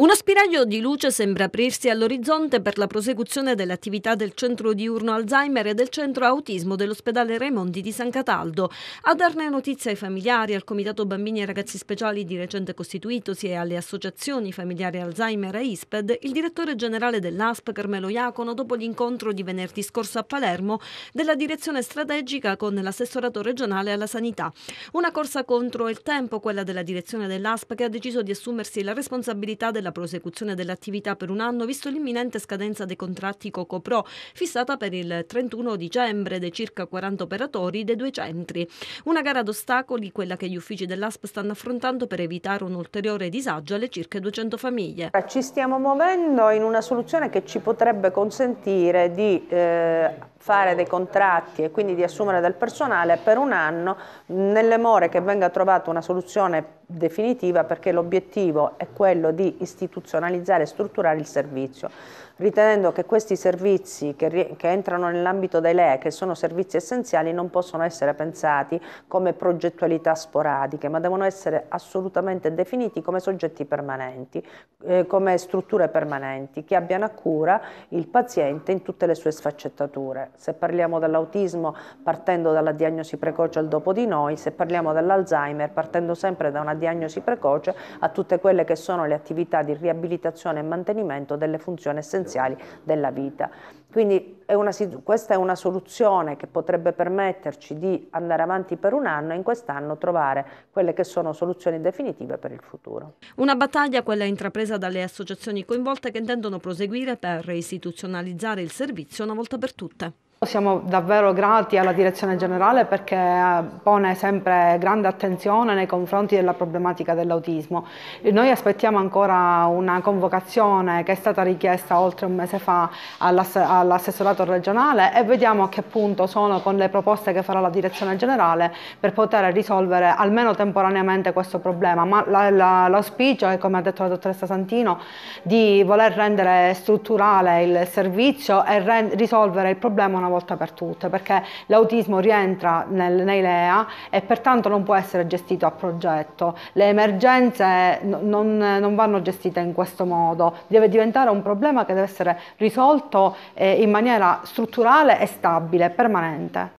Uno spiraglio di luce sembra aprirsi all'orizzonte per la prosecuzione dell'attività del centro diurno Alzheimer e del centro autismo dell'ospedale Raimondi di San Cataldo. A darne notizia ai familiari, al Comitato Bambini e Ragazzi Speciali di recente costituitosi e alle associazioni familiari Alzheimer e ISPED, il direttore generale dell'ASP Carmelo Iacono, dopo l'incontro di venerdì scorso a Palermo della direzione strategica con l'assessorato regionale alla sanità. Una corsa contro il tempo, quella della direzione dell'ASP che ha deciso di assumersi la responsabilità della la prosecuzione dell'attività per un anno visto l'imminente scadenza dei contratti Cocopro fissata per il 31 dicembre dei circa 40 operatori dei due centri. Una gara d'ostacoli quella che gli uffici dell'ASP stanno affrontando per evitare un ulteriore disagio alle circa 200 famiglie. Ci stiamo muovendo in una soluzione che ci potrebbe consentire di eh, fare dei contratti e quindi di assumere del personale per un anno nelle more che venga trovata una soluzione definitiva perché l'obiettivo è quello di istituzionalizzare e strutturare il servizio ritenendo che questi servizi che, che entrano nell'ambito dei LEE, che sono servizi essenziali, non possono essere pensati come progettualità sporadiche, ma devono essere assolutamente definiti come soggetti permanenti, eh, come strutture permanenti, che abbiano a cura il paziente in tutte le sue sfaccettature. Se parliamo dell'autismo partendo dalla diagnosi precoce al dopo di noi, se parliamo dell'Alzheimer partendo sempre da una diagnosi precoce a tutte quelle che sono le attività di riabilitazione e mantenimento delle funzioni essenziali della vita. Quindi è una, questa è una soluzione che potrebbe permetterci di andare avanti per un anno e in quest'anno trovare quelle che sono soluzioni definitive per il futuro. Una battaglia quella intrapresa dalle associazioni coinvolte che intendono proseguire per istituzionalizzare il servizio una volta per tutte. Siamo davvero grati alla Direzione Generale perché eh, pone sempre grande attenzione nei confronti della problematica dell'autismo. Noi aspettiamo ancora una convocazione che è stata richiesta oltre un mese fa all'assessorato regionale e vediamo a che punto sono con le proposte che farà la Direzione Generale per poter risolvere almeno temporaneamente questo problema. Ma l'auspicio è, come ha detto la dottoressa Santino, di voler rendere strutturale il servizio e risolvere il problema una volta per tutte, perché l'autismo rientra nel, nei LEA e pertanto non può essere gestito a progetto. Le emergenze non, non, vanno gestite in questo modo, deve diventare un problema che deve essere risolto eh, in maniera strutturale e stabile, permanente.